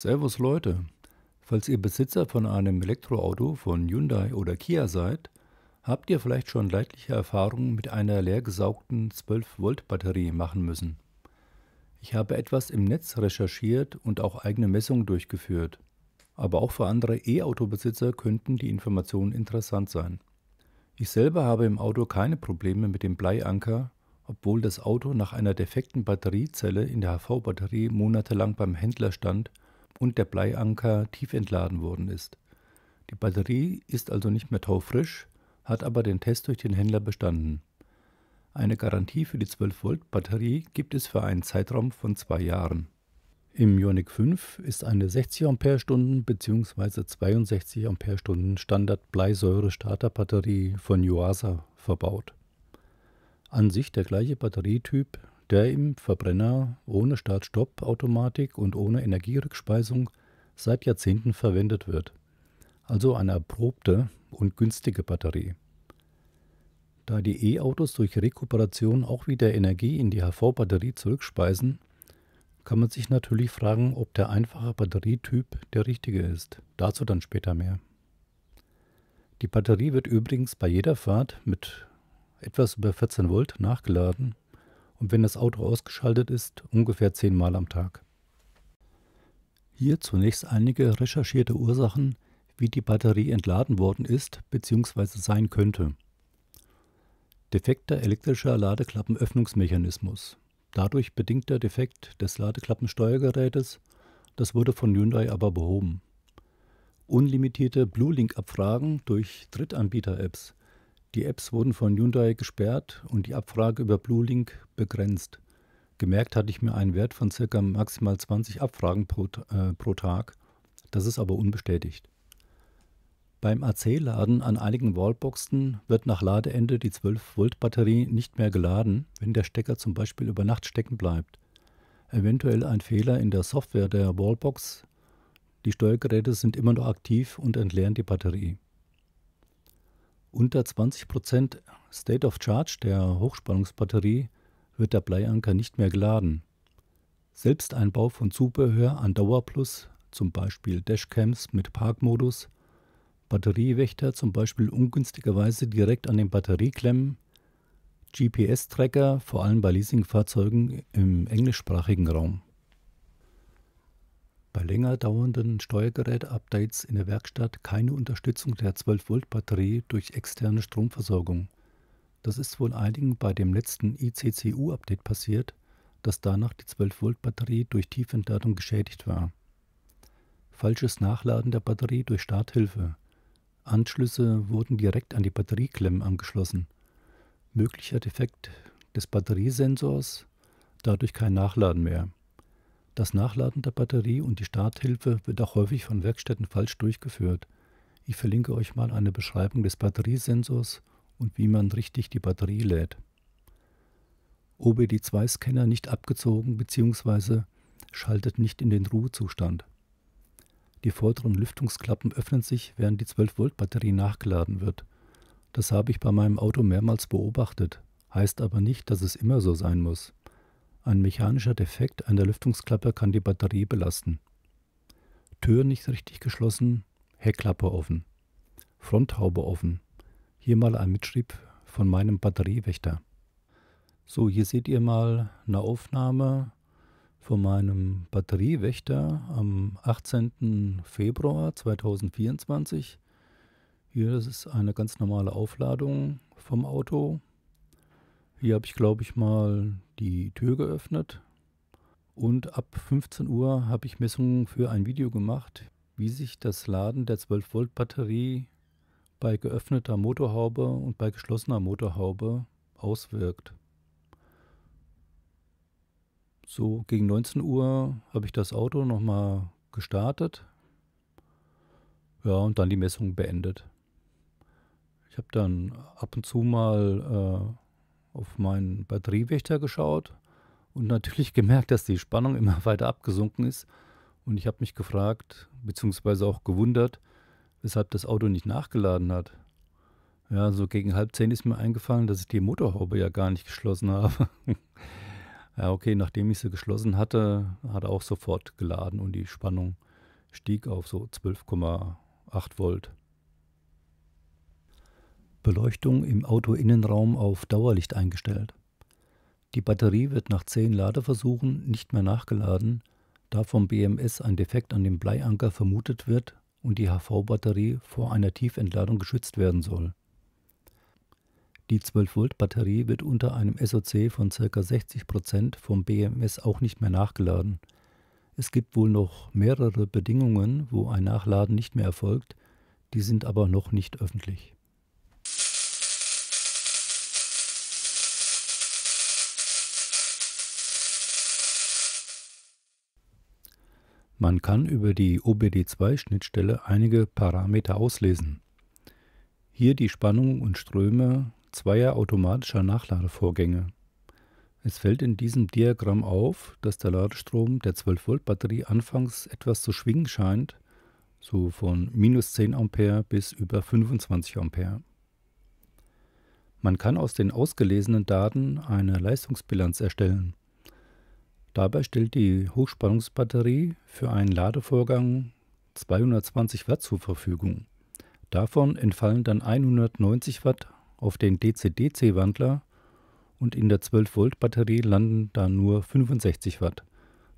Servus Leute, falls ihr Besitzer von einem Elektroauto von Hyundai oder Kia seid, habt ihr vielleicht schon leidliche Erfahrungen mit einer leergesaugten 12-Volt-Batterie machen müssen. Ich habe etwas im Netz recherchiert und auch eigene Messungen durchgeführt, aber auch für andere E-Auto-Besitzer könnten die Informationen interessant sein. Ich selber habe im Auto keine Probleme mit dem Bleianker, obwohl das Auto nach einer defekten Batteriezelle in der HV-Batterie monatelang beim Händler stand und der Bleianker tief entladen worden ist. Die Batterie ist also nicht mehr taufrisch, hat aber den Test durch den Händler bestanden. Eine Garantie für die 12-Volt-Batterie gibt es für einen Zeitraum von zwei Jahren. Im Ioniq 5 ist eine 60 Ampere-Stunden bzw. 62 Ampere-Stunden Standard Bleisäure-Starterbatterie von Yuasa verbaut. An sich der gleiche Batterietyp der im Verbrenner ohne Start-Stopp-Automatik und ohne Energierückspeisung seit Jahrzehnten verwendet wird, also eine erprobte und günstige Batterie. Da die E-Autos durch Rekuperation auch wieder Energie in die HV-Batterie zurückspeisen, kann man sich natürlich fragen, ob der einfache Batterietyp der richtige ist. Dazu dann später mehr. Die Batterie wird übrigens bei jeder Fahrt mit etwas über 14 Volt nachgeladen und wenn das Auto ausgeschaltet ist, ungefähr zehnmal am Tag. Hier zunächst einige recherchierte Ursachen, wie die Batterie entladen worden ist bzw. sein könnte. Defekter elektrischer Ladeklappenöffnungsmechanismus. Dadurch bedingter Defekt des Ladeklappensteuergerätes, das wurde von Hyundai aber behoben. Unlimitierte Blue Link-Abfragen durch Drittanbieter-Apps. Die Apps wurden von Hyundai gesperrt und die Abfrage über Bluelink begrenzt. Gemerkt hatte ich mir einen Wert von ca. maximal 20 Abfragen pro, äh, pro Tag. Das ist aber unbestätigt. Beim AC-Laden an einigen Wallboxen wird nach Ladeende die 12-Volt-Batterie nicht mehr geladen, wenn der Stecker zum Beispiel über Nacht stecken bleibt. Eventuell ein Fehler in der Software der Wallbox. Die Steuergeräte sind immer noch aktiv und entleeren die Batterie. Unter 20 State of Charge der Hochspannungsbatterie wird der Bleianker nicht mehr geladen. Selbst Selbsteinbau von Zubehör an Dauerplus, zum Beispiel Dashcams mit Parkmodus, Batteriewächter zum Beispiel ungünstigerweise direkt an den Batterieklemmen, GPS-Tracker vor allem bei Leasingfahrzeugen im englischsprachigen Raum bei länger dauernden Steuergerät-Updates in der Werkstatt keine Unterstützung der 12-Volt-Batterie durch externe Stromversorgung. Das ist wohl einigen bei dem letzten ICCU-Update passiert, dass danach die 12-Volt-Batterie durch Tiefentladung geschädigt war. Falsches Nachladen der Batterie durch Starthilfe. Anschlüsse wurden direkt an die Batterieklemmen angeschlossen. Möglicher Defekt des Batteriesensors, dadurch kein Nachladen mehr. Das Nachladen der Batterie und die Starthilfe wird auch häufig von Werkstätten falsch durchgeführt. Ich verlinke euch mal eine Beschreibung des Batteriesensors und wie man richtig die Batterie lädt. OBD2-Scanner nicht abgezogen bzw. schaltet nicht in den Ruhezustand. Die vorderen Lüftungsklappen öffnen sich, während die 12-Volt-Batterie nachgeladen wird. Das habe ich bei meinem Auto mehrmals beobachtet, heißt aber nicht, dass es immer so sein muss. Ein mechanischer Defekt an der Lüftungsklappe kann die Batterie belasten. Tür nicht richtig geschlossen, Heckklappe offen, Fronthaube offen. Hier mal ein Mitschrieb von meinem Batteriewächter. So, hier seht ihr mal eine Aufnahme von meinem Batteriewächter am 18. Februar 2024. Hier, das ist eine ganz normale Aufladung vom Auto. Hier habe ich, glaube ich, mal die Tür geöffnet. Und ab 15 Uhr habe ich Messungen für ein Video gemacht, wie sich das Laden der 12-Volt-Batterie bei geöffneter Motorhaube und bei geschlossener Motorhaube auswirkt. So gegen 19 Uhr habe ich das Auto nochmal gestartet. Ja, und dann die Messung beendet. Ich habe dann ab und zu mal äh, auf meinen Batteriewächter geschaut und natürlich gemerkt, dass die Spannung immer weiter abgesunken ist. Und ich habe mich gefragt, beziehungsweise auch gewundert, weshalb das Auto nicht nachgeladen hat. Ja, so gegen halb zehn ist mir eingefallen, dass ich die Motorhaube ja gar nicht geschlossen habe. ja, okay, nachdem ich sie geschlossen hatte, hat er auch sofort geladen und die Spannung stieg auf so 12,8 Volt. Beleuchtung im Autoinnenraum auf Dauerlicht eingestellt. Die Batterie wird nach 10 Ladeversuchen nicht mehr nachgeladen, da vom BMS ein Defekt an dem Bleianker vermutet wird und die HV-Batterie vor einer Tiefentladung geschützt werden soll. Die 12-Volt-Batterie wird unter einem SOC von ca. 60% vom BMS auch nicht mehr nachgeladen. Es gibt wohl noch mehrere Bedingungen, wo ein Nachladen nicht mehr erfolgt, die sind aber noch nicht öffentlich. Man kann über die OBD2-Schnittstelle einige Parameter auslesen. Hier die Spannung und Ströme zweier automatischer Nachladevorgänge. Es fällt in diesem Diagramm auf, dass der Ladestrom der 12-Volt-Batterie anfangs etwas zu schwingen scheint, so von minus 10 Ampere bis über 25 Ampere. Man kann aus den ausgelesenen Daten eine Leistungsbilanz erstellen. Dabei stellt die Hochspannungsbatterie für einen Ladevorgang 220 Watt zur Verfügung. Davon entfallen dann 190 Watt auf den DC-DC-Wandler und in der 12-Volt-Batterie landen dann nur 65 Watt.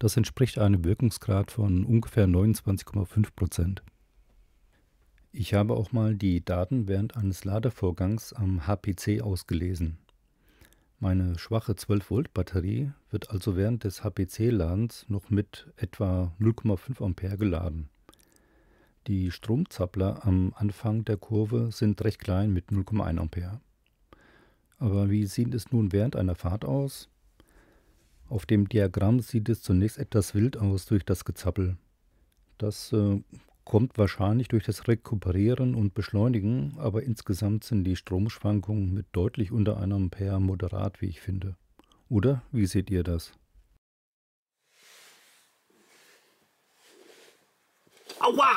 Das entspricht einem Wirkungsgrad von ungefähr 29,5 Prozent. Ich habe auch mal die Daten während eines Ladevorgangs am HPC ausgelesen. Meine schwache 12-Volt-Batterie wird also während des HPC-Ladens noch mit etwa 0,5 Ampere geladen. Die Stromzappler am Anfang der Kurve sind recht klein mit 0,1 Ampere. Aber wie sieht es nun während einer Fahrt aus? Auf dem Diagramm sieht es zunächst etwas wild aus durch das Gezappel. Das äh, kommt wahrscheinlich durch das Rekuperieren und Beschleunigen, aber insgesamt sind die Stromschwankungen mit deutlich unter einer Ampere moderat, wie ich finde. Oder wie seht ihr das? Aua!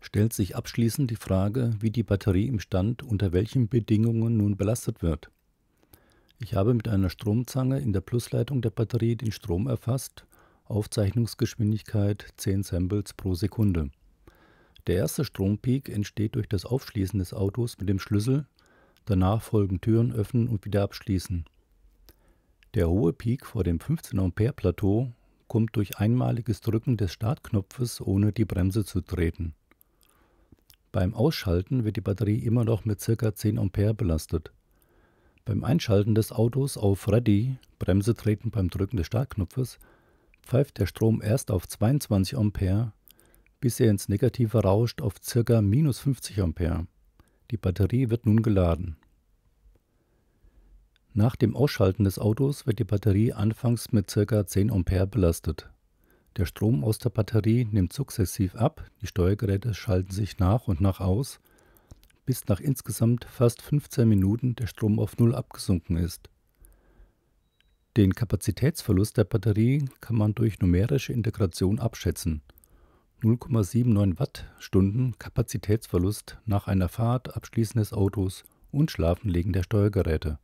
Stellt sich abschließend die Frage, wie die Batterie im Stand unter welchen Bedingungen nun belastet wird. Ich habe mit einer Stromzange in der Plusleitung der Batterie den Strom erfasst, Aufzeichnungsgeschwindigkeit 10 Samples pro Sekunde. Der erste Strompeak entsteht durch das Aufschließen des Autos mit dem Schlüssel, danach folgen Türen öffnen und wieder abschließen. Der hohe Peak vor dem 15 Ampere Plateau kommt durch einmaliges Drücken des Startknopfes ohne die Bremse zu treten. Beim Ausschalten wird die Batterie immer noch mit ca. 10 Ampere belastet. Beim Einschalten des Autos auf Ready, Bremse treten beim Drücken des Startknopfes, pfeift der Strom erst auf 22 Ampere, bis er ins Negative rauscht auf ca. minus 50 Ampere. Die Batterie wird nun geladen. Nach dem Ausschalten des Autos wird die Batterie anfangs mit ca. 10 Ampere belastet. Der Strom aus der Batterie nimmt sukzessiv ab, die Steuergeräte schalten sich nach und nach aus bis nach insgesamt fast 15 Minuten der Strom auf Null abgesunken ist. Den Kapazitätsverlust der Batterie kann man durch numerische Integration abschätzen. 0,79 Wattstunden Kapazitätsverlust nach einer Fahrt, Abschließen des Autos und Schlafenlegen der Steuergeräte.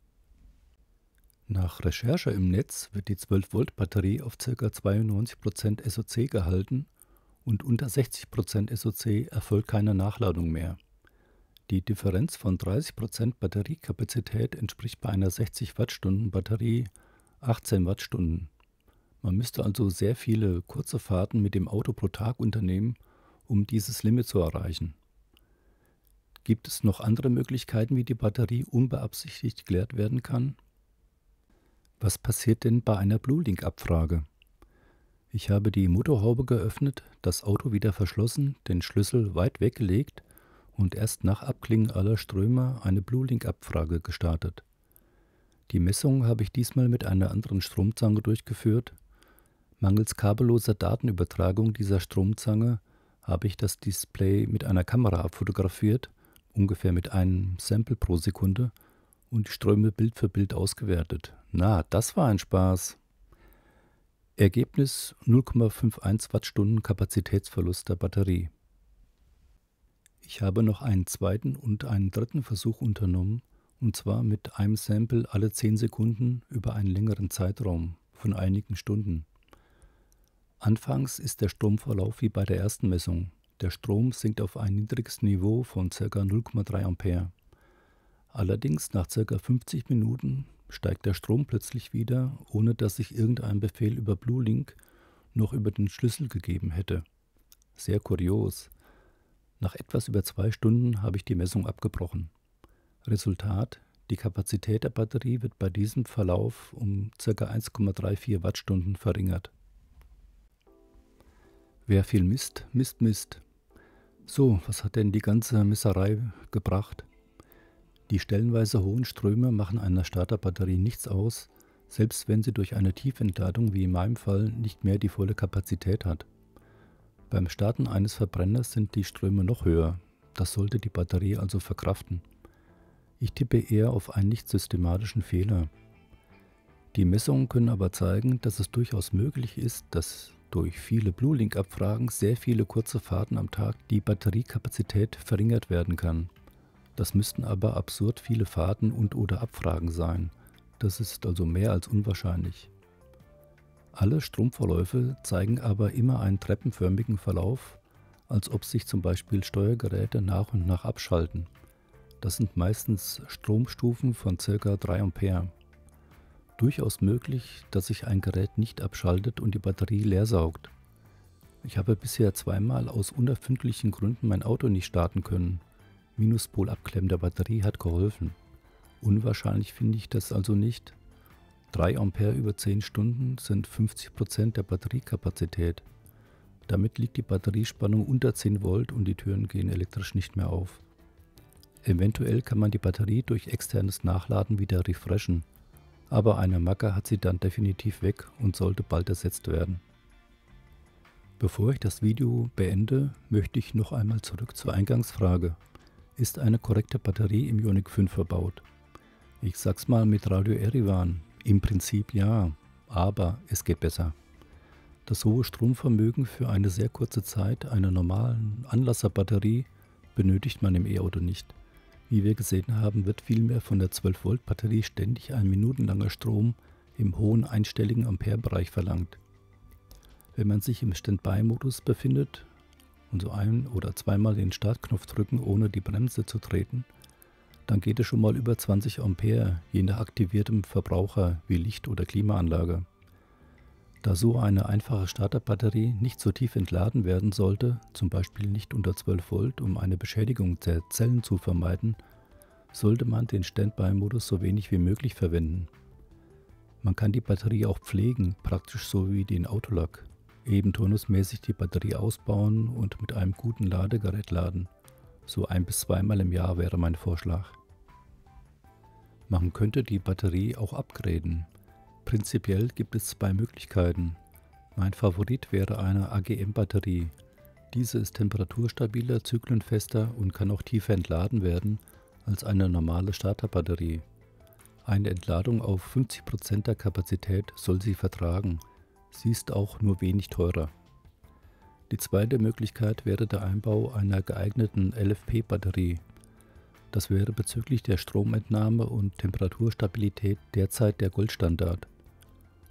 Nach Recherche im Netz wird die 12-Volt-Batterie auf ca. 92% SOC gehalten und unter 60% SOC erfolgt keine Nachladung mehr. Die Differenz von 30% Batteriekapazität entspricht bei einer 60 Wattstunden Batterie 18 Wattstunden. Man müsste also sehr viele kurze Fahrten mit dem Auto pro Tag unternehmen, um dieses Limit zu erreichen. Gibt es noch andere Möglichkeiten, wie die Batterie unbeabsichtigt geleert werden kann? Was passiert denn bei einer BlueLink-Abfrage? Ich habe die Motorhaube geöffnet, das Auto wieder verschlossen, den Schlüssel weit weggelegt und erst nach Abklingen aller Ströme eine bluelink abfrage gestartet. Die Messung habe ich diesmal mit einer anderen Stromzange durchgeführt. Mangels kabelloser Datenübertragung dieser Stromzange habe ich das Display mit einer Kamera abfotografiert, ungefähr mit einem Sample pro Sekunde, und die Ströme Bild für Bild ausgewertet. Na, das war ein Spaß. Ergebnis 0,51 Wattstunden Kapazitätsverlust der Batterie. Ich habe noch einen zweiten und einen dritten Versuch unternommen, und zwar mit einem Sample alle 10 Sekunden über einen längeren Zeitraum von einigen Stunden. Anfangs ist der Stromverlauf wie bei der ersten Messung. Der Strom sinkt auf ein niedriges Niveau von ca. 0,3 Ampere. Allerdings nach ca. 50 Minuten steigt der Strom plötzlich wieder, ohne dass ich irgendeinen Befehl über BlueLink noch über den Schlüssel gegeben hätte. Sehr kurios. Nach etwas über zwei Stunden habe ich die Messung abgebrochen. Resultat, die Kapazität der Batterie wird bei diesem Verlauf um ca. 1,34 Wattstunden verringert. Wer viel misst, misst Mist. So, was hat denn die ganze Misserei gebracht? Die stellenweise hohen Ströme machen einer Starterbatterie nichts aus, selbst wenn sie durch eine Tiefentladung wie in meinem Fall nicht mehr die volle Kapazität hat. Beim Starten eines Verbrenners sind die Ströme noch höher. Das sollte die Batterie also verkraften. Ich tippe eher auf einen nicht systematischen Fehler. Die Messungen können aber zeigen, dass es durchaus möglich ist, dass durch viele Blue-Link-Abfragen sehr viele kurze Fahrten am Tag die Batteriekapazität verringert werden kann. Das müssten aber absurd viele Fahrten und oder Abfragen sein. Das ist also mehr als unwahrscheinlich. Alle Stromverläufe zeigen aber immer einen treppenförmigen Verlauf, als ob sich zum Beispiel Steuergeräte nach und nach abschalten. Das sind meistens Stromstufen von ca. 3 Ampere. Durchaus möglich, dass sich ein Gerät nicht abschaltet und die Batterie leersaugt. Ich habe bisher zweimal aus unerfindlichen Gründen mein Auto nicht starten können. Minuspolabklemmen der Batterie hat geholfen. Unwahrscheinlich finde ich das also nicht, 3 Ampere über 10 Stunden sind 50 der Batteriekapazität. Damit liegt die Batteriespannung unter 10 Volt und die Türen gehen elektrisch nicht mehr auf. Eventuell kann man die Batterie durch externes Nachladen wieder refreshen, aber eine Macke hat sie dann definitiv weg und sollte bald ersetzt werden. Bevor ich das Video beende, möchte ich noch einmal zurück zur Eingangsfrage. Ist eine korrekte Batterie im Ioniq 5 verbaut? Ich sag's mal mit Radio Erivan, im Prinzip ja, aber es geht besser. Das hohe Stromvermögen für eine sehr kurze Zeit einer normalen Anlasserbatterie benötigt man im E-Auto nicht. Wie wir gesehen haben, wird vielmehr von der 12-Volt-Batterie ständig ein minutenlanger Strom im hohen einstelligen Ampere-Bereich verlangt. Wenn man sich im Standby-Modus befindet und so ein- oder zweimal den Startknopf drücken, ohne die Bremse zu treten – dann geht es schon mal über 20 Ampere, je nach aktiviertem Verbraucher wie Licht- oder Klimaanlage. Da so eine einfache Starterbatterie nicht so tief entladen werden sollte, zum Beispiel nicht unter 12 Volt, um eine Beschädigung der Zellen zu vermeiden, sollte man den Standby-Modus so wenig wie möglich verwenden. Man kann die Batterie auch pflegen, praktisch so wie den Autolack. Eben turnusmäßig die Batterie ausbauen und mit einem guten Ladegerät laden. So ein bis zweimal im Jahr wäre mein Vorschlag. Man könnte die Batterie auch upgraden. Prinzipiell gibt es zwei Möglichkeiten. Mein Favorit wäre eine AGM-Batterie. Diese ist temperaturstabiler, zyklenfester und kann auch tiefer entladen werden als eine normale Starterbatterie. Eine Entladung auf 50% der Kapazität soll sie vertragen. Sie ist auch nur wenig teurer. Die zweite Möglichkeit wäre der Einbau einer geeigneten LFP-Batterie. Das wäre bezüglich der Stromentnahme und Temperaturstabilität derzeit der Goldstandard.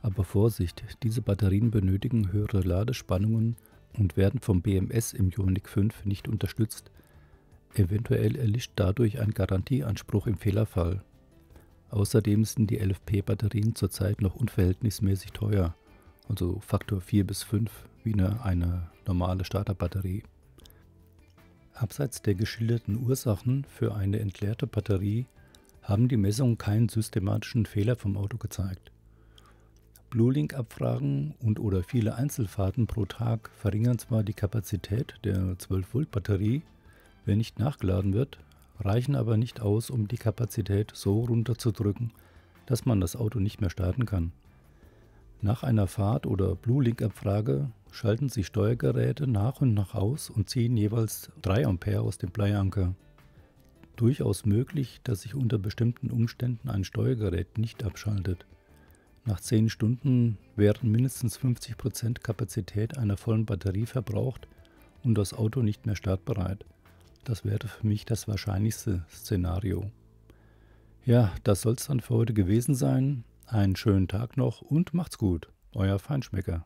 Aber Vorsicht, diese Batterien benötigen höhere Ladespannungen und werden vom BMS im Ioniq 5 nicht unterstützt. Eventuell erlischt dadurch ein Garantieanspruch im Fehlerfall. Außerdem sind die LFP-Batterien zurzeit noch unverhältnismäßig teuer, also Faktor 4 bis 5 wie eine, eine normale Starterbatterie. Abseits der geschilderten Ursachen für eine entleerte Batterie haben die Messungen keinen systematischen Fehler vom Auto gezeigt. Blue-Link-Abfragen und oder viele Einzelfahrten pro Tag verringern zwar die Kapazität der 12-Volt-Batterie, wenn nicht nachgeladen wird, reichen aber nicht aus, um die Kapazität so runterzudrücken, dass man das Auto nicht mehr starten kann. Nach einer Fahrt oder Blue-Link-Abfrage schalten sich Steuergeräte nach und nach aus und ziehen jeweils 3 Ampere aus dem Bleianker. Durchaus möglich, dass sich unter bestimmten Umständen ein Steuergerät nicht abschaltet. Nach 10 Stunden wären mindestens 50% Kapazität einer vollen Batterie verbraucht und das Auto nicht mehr startbereit. Das wäre für mich das wahrscheinlichste Szenario. Ja, das soll es dann für heute gewesen sein. Einen schönen Tag noch und macht's gut. Euer Feinschmecker.